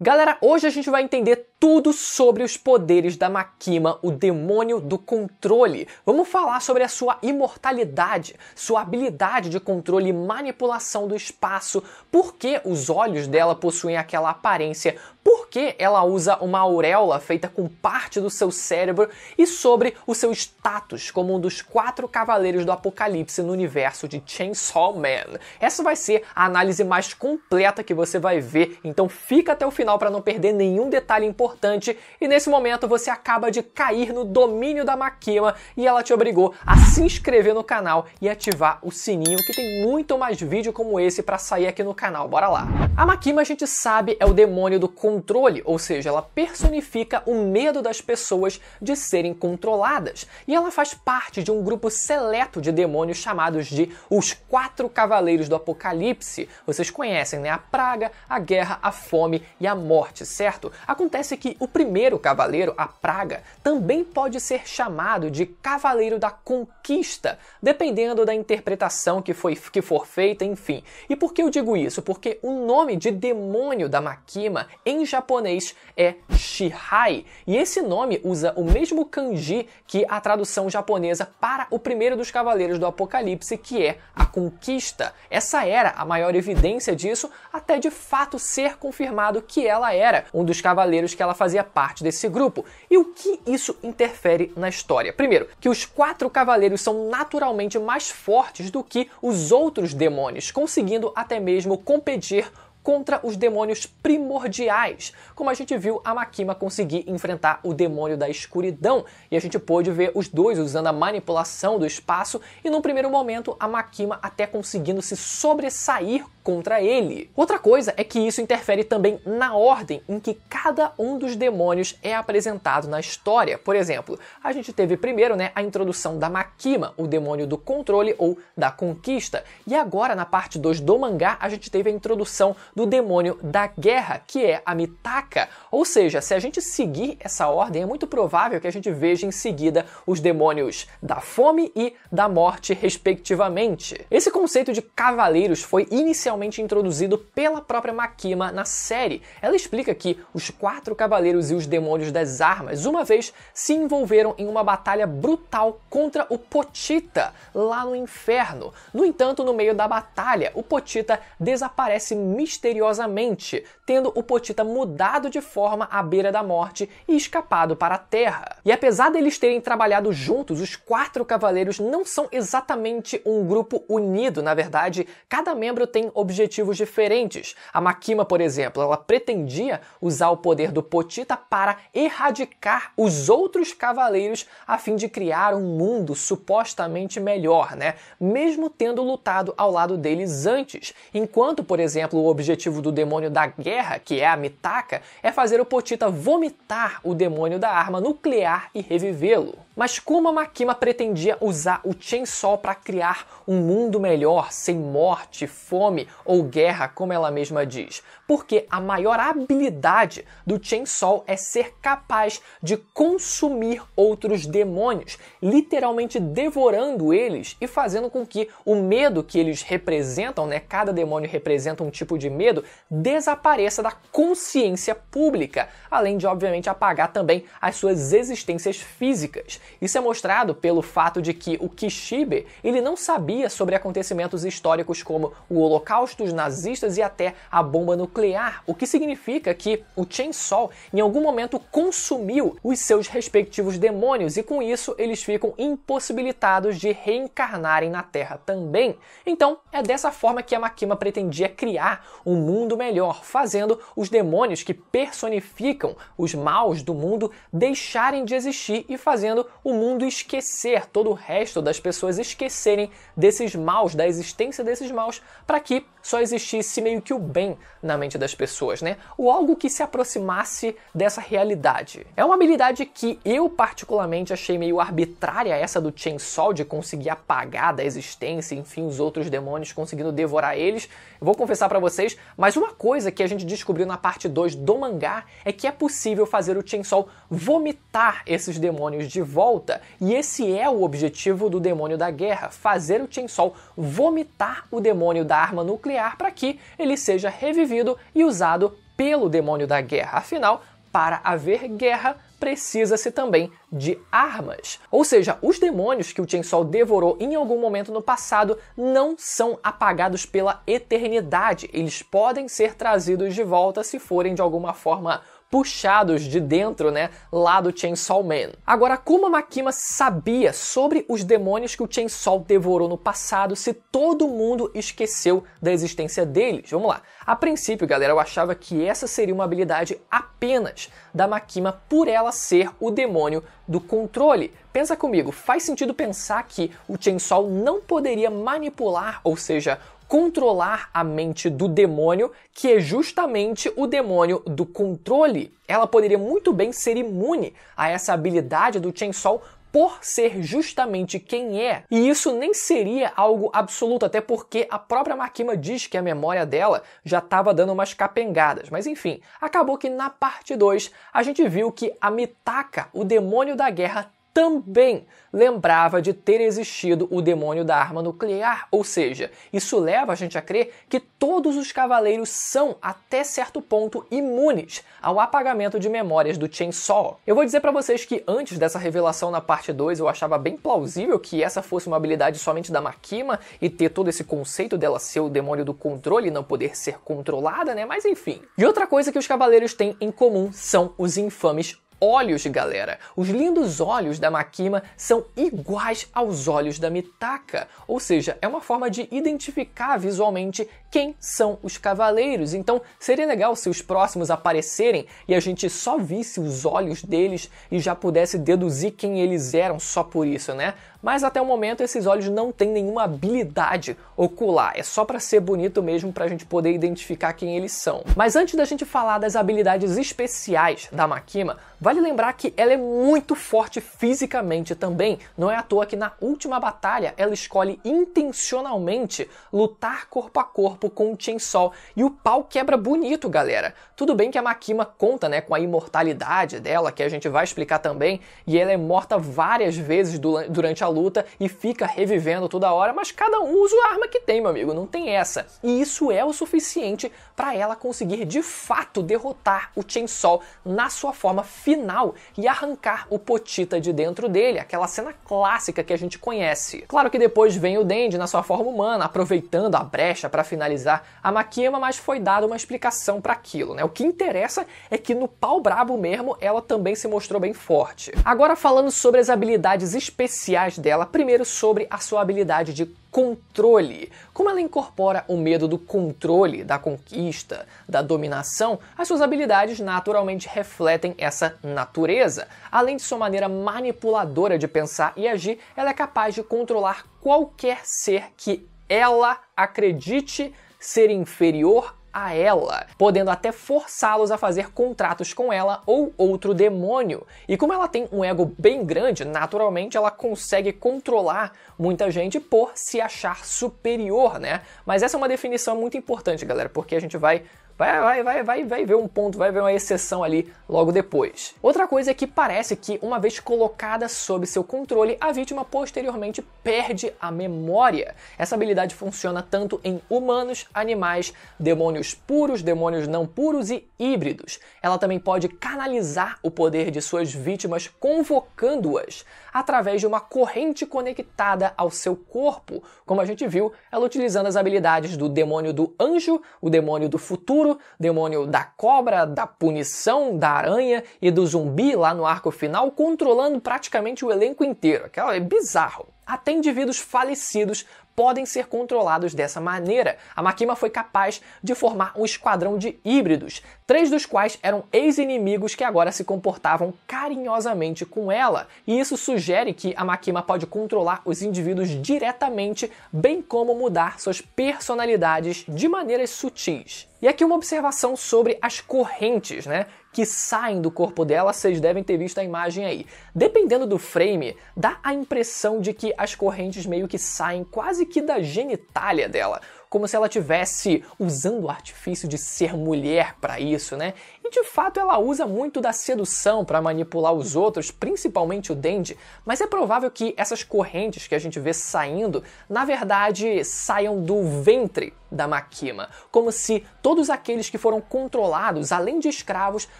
Galera, hoje a gente vai entender tudo sobre os poderes da Makima, o demônio do controle. Vamos falar sobre a sua imortalidade, sua habilidade de controle e manipulação do espaço, por que os olhos dela possuem aquela aparência, por que ela usa uma auréola feita com parte do seu cérebro e sobre o seu status como um dos quatro cavaleiros do apocalipse no universo de Chainsaw Man. Essa vai ser a análise mais completa que você vai ver, então fica até o final para não perder nenhum detalhe importante importante e nesse momento você acaba de cair no domínio da Maquima e ela te obrigou a se inscrever no canal e ativar o sininho que tem muito mais vídeo como esse para sair aqui no canal. Bora lá. A Maquima a gente sabe é o demônio do controle, ou seja, ela personifica o medo das pessoas de serem controladas e ela faz parte de um grupo seleto de demônios chamados de os quatro cavaleiros do apocalipse. Vocês conhecem, né? A praga, a guerra, a fome e a morte, certo? Acontece que o primeiro cavaleiro, a praga, também pode ser chamado de cavaleiro da conquista, dependendo da interpretação que, foi, que for feita, enfim. E por que eu digo isso? Porque o nome de demônio da Makima em japonês é Shihai, e esse nome usa o mesmo kanji que a tradução japonesa para o primeiro dos cavaleiros do Apocalipse, que é a conquista. Essa era a maior evidência disso, até de fato ser confirmado que ela era um dos cavaleiros que ela ela fazia parte desse grupo. E o que isso interfere na história? Primeiro, que os quatro cavaleiros são naturalmente mais fortes do que os outros demônios, conseguindo até mesmo competir contra os demônios primordiais, como a gente viu a Makima conseguir enfrentar o demônio da escuridão, e a gente pôde ver os dois usando a manipulação do espaço e num primeiro momento a Makima até conseguindo se sobressair contra ele. Outra coisa é que isso interfere também na ordem em que cada um dos demônios é apresentado na história. Por exemplo, a gente teve primeiro, né, a introdução da Makima, o demônio do controle ou da conquista, e agora na parte 2 do mangá a gente teve a introdução do demônio da guerra, que é a Mitaka. Ou seja, se a gente seguir essa ordem, é muito provável que a gente veja em seguida os demônios da fome e da morte, respectivamente. Esse conceito de cavaleiros foi inicialmente introduzido pela própria Makima na série. Ela explica que os quatro cavaleiros e os demônios das armas, uma vez, se envolveram em uma batalha brutal contra o Potita, lá no inferno. No entanto, no meio da batalha, o Potita desaparece misteriosamente misteriosamente, tendo o Potita mudado de forma à beira da morte e escapado para a Terra. E apesar deles terem trabalhado juntos, os quatro cavaleiros não são exatamente um grupo unido, na verdade, cada membro tem objetivos diferentes. A Makima, por exemplo, ela pretendia usar o poder do Potita para erradicar os outros cavaleiros a fim de criar um mundo supostamente melhor, né? Mesmo tendo lutado ao lado deles antes. Enquanto, por exemplo, o objetivo objetivo do demônio da guerra, que é a Mitaka, é fazer o Potita vomitar o demônio da arma nuclear e revivê-lo. Mas como a Makima pretendia usar o Chainsaw para criar um mundo melhor, sem morte, fome ou guerra, como ela mesma diz. Porque a maior habilidade do Chainsaw é ser capaz de consumir outros demônios, literalmente devorando eles e fazendo com que o medo que eles representam, né, cada demônio representa um tipo de medo, desapareça da consciência pública, além de obviamente apagar também as suas existências físicas. Isso é mostrado pelo fato de que o Kishibe ele não sabia sobre acontecimentos históricos como o Holocausto, os nazistas e até a bomba nuclear, o que significa que o Chainsaw em algum momento consumiu os seus respectivos demônios e com isso eles ficam impossibilitados de reencarnarem na Terra também. Então é dessa forma que a Makima pretendia criar um mundo melhor, fazendo os demônios que personificam os maus do mundo deixarem de existir e fazendo o mundo esquecer, todo o resto das pessoas esquecerem desses maus, da existência desses maus, para que só existisse meio que o bem na mente das pessoas, né? Ou algo que se aproximasse dessa realidade. É uma habilidade que eu particularmente achei meio arbitrária essa do Chainsaw de conseguir apagar da existência, enfim, os outros demônios conseguindo devorar eles. Eu vou confessar para vocês, mas uma coisa que a gente descobriu na parte 2 do mangá é que é possível fazer o Chainsaw vomitar esses demônios de volta volta. E esse é o objetivo do demônio da guerra: fazer o Chainsaw vomitar o demônio da arma nuclear para que ele seja revivido e usado pelo demônio da guerra. Afinal, para haver guerra, precisa-se também de armas. Ou seja, os demônios que o Chainsaw devorou em algum momento no passado não são apagados pela eternidade. Eles podem ser trazidos de volta se forem de alguma forma puxados de dentro, né, lá do Chainsaw Man. Agora, como a Makima sabia sobre os demônios que o Chainsaw devorou no passado se todo mundo esqueceu da existência deles? Vamos lá. A princípio, galera, eu achava que essa seria uma habilidade apenas da Makima por ela ser o demônio do controle. Pensa comigo, faz sentido pensar que o Chainsaw não poderia manipular, ou seja, controlar a mente do demônio, que é justamente o demônio do controle. Ela poderia muito bem ser imune a essa habilidade do Chainsaw por ser justamente quem é. E isso nem seria algo absoluto, até porque a própria Makima diz que a memória dela já estava dando umas capengadas. Mas enfim, acabou que na parte 2 a gente viu que a Mitaka, o demônio da guerra, também lembrava de ter existido o demônio da arma nuclear, ou seja, isso leva a gente a crer que todos os cavaleiros são, até certo ponto, imunes ao apagamento de memórias do Chainsaw. Eu vou dizer para vocês que antes dessa revelação na parte 2, eu achava bem plausível que essa fosse uma habilidade somente da Makima e ter todo esse conceito dela ser o demônio do controle e não poder ser controlada, né? Mas enfim. E outra coisa que os cavaleiros têm em comum são os infames Olhos, galera. Os lindos olhos da Makima são iguais aos olhos da Mitaka, ou seja, é uma forma de identificar visualmente quem são os cavaleiros. Então, seria legal se os próximos aparecerem e a gente só visse os olhos deles e já pudesse deduzir quem eles eram só por isso, né? Mas até o momento esses olhos não têm nenhuma habilidade ocular, é só para ser bonito mesmo para a gente poder identificar quem eles são. Mas antes da gente falar das habilidades especiais da Makima, vale lembrar que ela é muito forte fisicamente também. Não é à toa que na última batalha ela escolhe intencionalmente lutar corpo a corpo com o Chainsaw e o pau quebra bonito, galera. Tudo bem que a Makima conta, né, com a imortalidade dela, que a gente vai explicar também, e ela é morta várias vezes durante a luta e fica revivendo toda hora, mas cada um usa a arma que tem, meu amigo, não tem essa. E isso é o suficiente para ela conseguir de fato derrotar o Chainsaw na sua forma final e arrancar o Potita de dentro dele, aquela cena clássica que a gente conhece. Claro que depois vem o Dendi na sua forma humana, aproveitando a brecha para finalizar a Makima, mas foi dada uma explicação para aquilo, né? O que interessa é que no pau brabo mesmo ela também se mostrou bem forte. Agora falando sobre as habilidades especiais dela, primeiro sobre a sua habilidade de controle. Como ela incorpora o medo do controle, da conquista, da dominação, as suas habilidades naturalmente refletem essa natureza. Além de sua maneira manipuladora de pensar e agir, ela é capaz de controlar qualquer ser que ela acredite ser inferior a ela, podendo até forçá-los a fazer contratos com ela ou outro demônio. E como ela tem um ego bem grande, naturalmente ela consegue controlar muita gente por se achar superior, né? Mas essa é uma definição muito importante, galera, porque a gente vai Vai, vai, vai, vai, vai ver um ponto, vai ver uma exceção ali logo depois. Outra coisa é que parece que, uma vez colocada sob seu controle, a vítima posteriormente perde a memória. Essa habilidade funciona tanto em humanos, animais, demônios puros, demônios não puros e híbridos. Ela também pode canalizar o poder de suas vítimas, convocando-as através de uma corrente conectada ao seu corpo, como a gente viu ela utilizando as habilidades do demônio do anjo, o demônio do futuro demônio da cobra, da punição, da aranha e do zumbi lá no arco final, controlando praticamente o elenco inteiro. Aquela é bizarro. Até indivíduos falecidos podem ser controlados dessa maneira. A Makima foi capaz de formar um esquadrão de híbridos, três dos quais eram ex-inimigos que agora se comportavam carinhosamente com ela. E isso sugere que a Makima pode controlar os indivíduos diretamente, bem como mudar suas personalidades de maneiras sutis. E aqui uma observação sobre as correntes, né? Que saem do corpo dela, vocês devem ter visto a imagem aí. Dependendo do frame, dá a impressão de que as correntes meio que saem quase que da genitália dela, como se ela tivesse usando o artifício de ser mulher para isso, né? E de fato ela usa muito da sedução para manipular os outros, principalmente o Dendi, mas é provável que essas correntes que a gente vê saindo, na verdade, saiam do ventre da Makima, como se todos aqueles que foram controlados, além de escravos,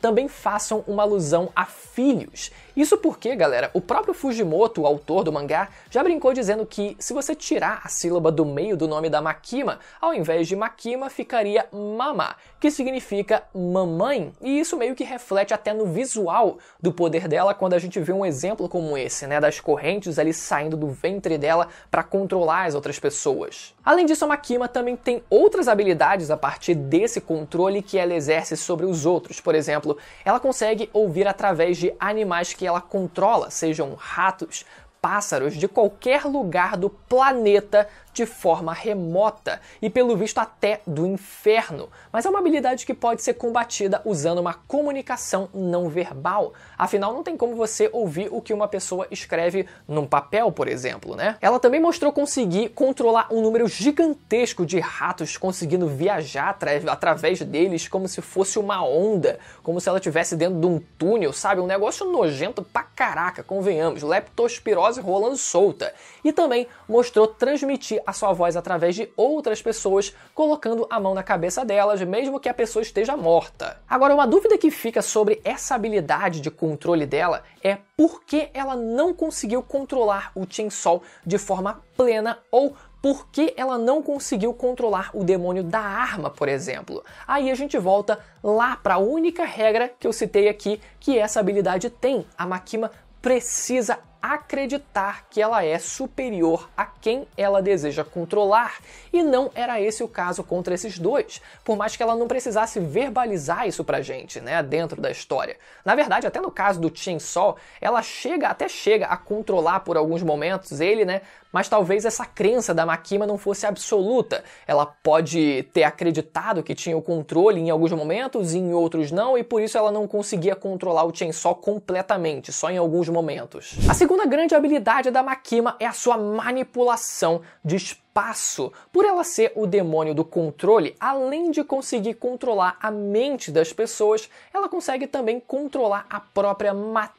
também façam uma alusão a filhos. Isso porque, galera, o próprio Fujimoto, o autor do mangá, já brincou dizendo que se você tirar a sílaba do meio do nome da Makima, ao invés de Makima ficaria Mama, que significa mamãe, e isso meio que reflete até no visual do poder dela quando a gente vê um exemplo como esse, né, das correntes ali saindo do ventre dela para controlar as outras pessoas. Além disso, a Makima também tem outras habilidades a partir desse controle que ela exerce sobre os outros. Por exemplo, ela consegue ouvir através de animais que ela controla, sejam ratos, pássaros de qualquer lugar do planeta de forma remota e, pelo visto, até do inferno. Mas é uma habilidade que pode ser combatida usando uma comunicação não verbal. Afinal, não tem como você ouvir o que uma pessoa escreve num papel, por exemplo, né? Ela também mostrou conseguir controlar um número gigantesco de ratos, conseguindo viajar através deles como se fosse uma onda, como se ela estivesse dentro de um túnel, sabe? Um negócio nojento pra caraca, convenhamos. Leptospirose rolando solta. E também mostrou transmitir a sua voz através de outras pessoas, colocando a mão na cabeça delas, mesmo que a pessoa esteja morta. Agora, uma dúvida que fica sobre essa habilidade de controle dela é por que ela não conseguiu controlar o Chainsaw de forma plena ou por que ela não conseguiu controlar o demônio da arma, por exemplo. Aí a gente volta lá para a única regra que eu citei aqui que essa habilidade tem. A Makima precisa acreditar que ela é superior a quem ela deseja controlar, e não era esse o caso contra esses dois, por mais que ela não precisasse verbalizar isso pra gente, né, dentro da história. Na verdade, até no caso do Chin Sol, ela chega, até chega a controlar por alguns momentos ele, né, mas talvez essa crença da Makima não fosse absoluta. Ela pode ter acreditado que tinha o controle em alguns momentos e em outros não, e por isso ela não conseguia controlar o Chainsaw completamente, só em alguns momentos. A segunda grande habilidade da Makima é a sua manipulação de espaço. Por ela ser o demônio do controle, além de conseguir controlar a mente das pessoas, ela consegue também controlar a própria matéria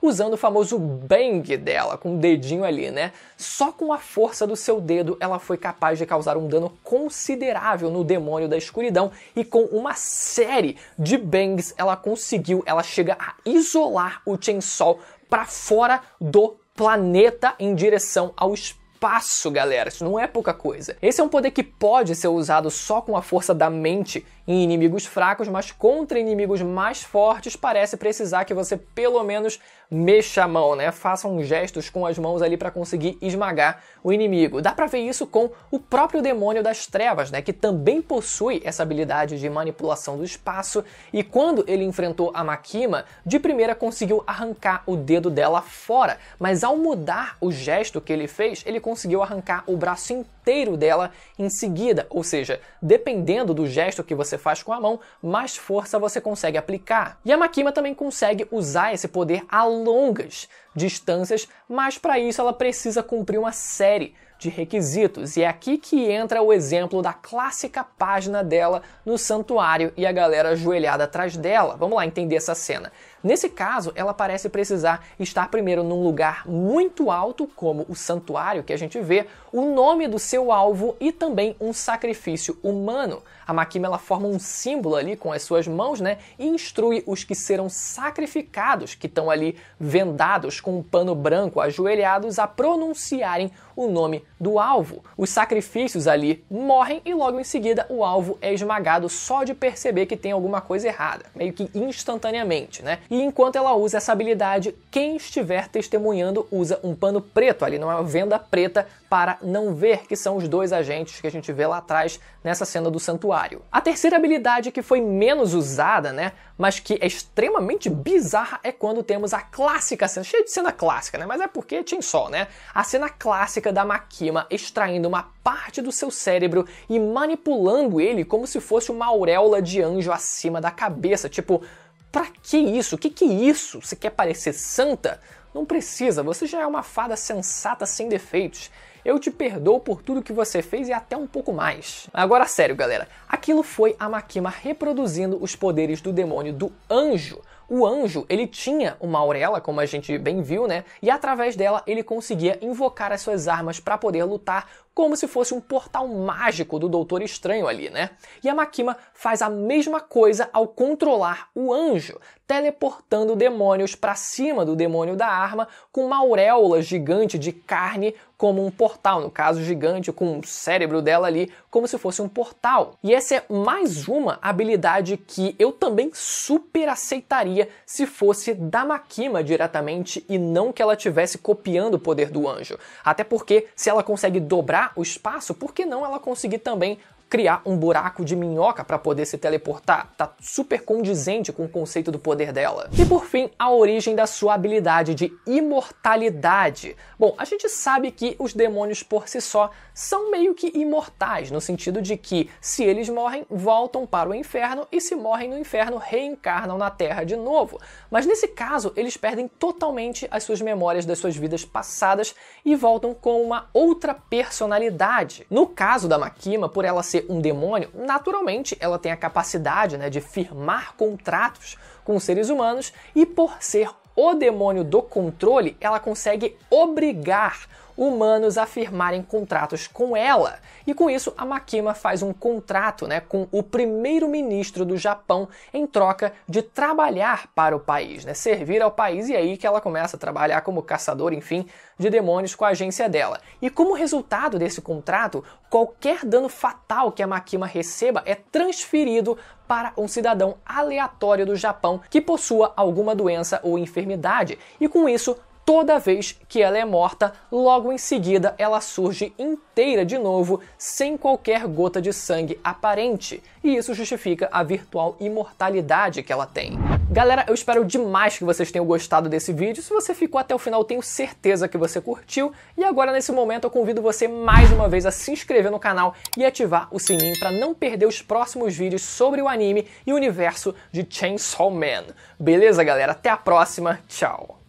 usando o famoso bang dela, com o dedinho ali, né? Só com a força do seu dedo ela foi capaz de causar um dano considerável no demônio da escuridão e com uma série de bangs ela conseguiu, ela chega a isolar o Chainsaw para fora do planeta em direção ao espírito passo, galera. Isso não é pouca coisa. Esse é um poder que pode ser usado só com a força da mente em inimigos fracos, mas contra inimigos mais fortes parece precisar que você pelo menos mexa a mão, né? Façam gestos com as mãos ali para conseguir esmagar o inimigo. Dá para ver isso com o próprio demônio das trevas, né? Que também possui essa habilidade de manipulação do espaço e quando ele enfrentou a Makima, de primeira conseguiu arrancar o dedo dela fora, mas ao mudar o gesto que ele fez, ele conseguiu arrancar o braço inteiro dela em seguida, ou seja, dependendo do gesto que você faz com a mão, mais força você consegue aplicar. E a Makima também consegue usar esse poder a longas distâncias, mas para isso ela precisa cumprir uma série de requisitos. E é aqui que entra o exemplo da clássica página dela no santuário e a galera ajoelhada atrás dela. Vamos lá entender essa cena. Nesse caso, ela parece precisar estar primeiro num lugar muito alto, como o santuário que a gente vê, o nome do seu alvo e também um sacrifício humano. A Makima ela forma um símbolo ali com as suas mãos, né, e instrui os que serão sacrificados, que estão ali vendados com um pano branco, ajoelhados a pronunciarem o nome do alvo. Os sacrifícios ali morrem e logo em seguida o alvo é esmagado só de perceber que tem alguma coisa errada, meio que instantaneamente, né? E enquanto ela usa essa habilidade, quem estiver testemunhando usa um pano preto ali, uma venda preta para não ver, que são os dois agentes que a gente vê lá atrás nessa cena do santuário. A terceira habilidade que foi menos usada, né, mas que é extremamente bizarra é quando temos a clássica cena, cheia de cena clássica, né? Mas é porque tinha só, né? A cena clássica tóxica da maquima, extraindo uma parte do seu cérebro e manipulando ele como se fosse uma auréola de anjo acima da cabeça. Tipo, pra que isso? O que, que isso? Você quer parecer santa? Não precisa, você já é uma fada sensata sem defeitos. Eu te perdoo por tudo que você fez e até um pouco mais. Agora, sério, galera, aquilo foi a Makima reproduzindo os poderes do demônio do anjo, o anjo, ele tinha uma auréola, como a gente bem viu, né? E através dela ele conseguia invocar as suas armas para poder lutar como se fosse um portal mágico do Doutor Estranho ali, né? E a Makima faz a mesma coisa ao controlar o anjo, teleportando demônios para cima do demônio da arma com uma auréola gigante de carne como um portal, no caso gigante com o cérebro dela ali como se fosse um portal. E essa é mais uma habilidade que eu também super aceitaria se fosse da Makima diretamente e não que ela tivesse copiando o poder do anjo. Até porque se ela consegue dobrar o espaço, por que não ela conseguir também criar um buraco de minhoca para poder se teleportar, tá super condizente com o conceito do poder dela. E por fim, a origem da sua habilidade de imortalidade. Bom, a gente sabe que os demônios por si só são meio que imortais, no sentido de que se eles morrem, voltam para o inferno e se morrem no inferno, reencarnam na Terra de novo. Mas nesse caso, eles perdem totalmente as suas memórias das suas vidas passadas e voltam com uma outra personalidade. No caso da Makima, por ela ser ser um demônio, naturalmente ela tem a capacidade né, de firmar contratos com seres humanos e, por ser o demônio do controle, ela consegue obrigar humanos a firmarem contratos com ela. E com isso, a Makima faz um contrato né, com o primeiro-ministro do Japão em troca de trabalhar para o país, né, servir ao país, e é aí que ela começa a trabalhar como caçador, enfim, de demônios com a agência dela. E como resultado desse contrato, qualquer dano fatal que a Makima receba é transferido para um cidadão aleatório do Japão que possua alguma doença ou enfermidade, e com isso toda vez que ela é morta, logo em seguida ela surge inteira de novo, sem qualquer gota de sangue aparente, e isso justifica a virtual imortalidade que ela tem. Galera, eu espero demais que vocês tenham gostado desse vídeo. Se você ficou até o final, tenho certeza que você curtiu. E agora, nesse momento, eu convido você mais uma vez a se inscrever no canal e ativar o sininho para não perder os próximos vídeos sobre o anime e o universo de Chainsaw Man. Beleza, galera? Até a próxima. Tchau.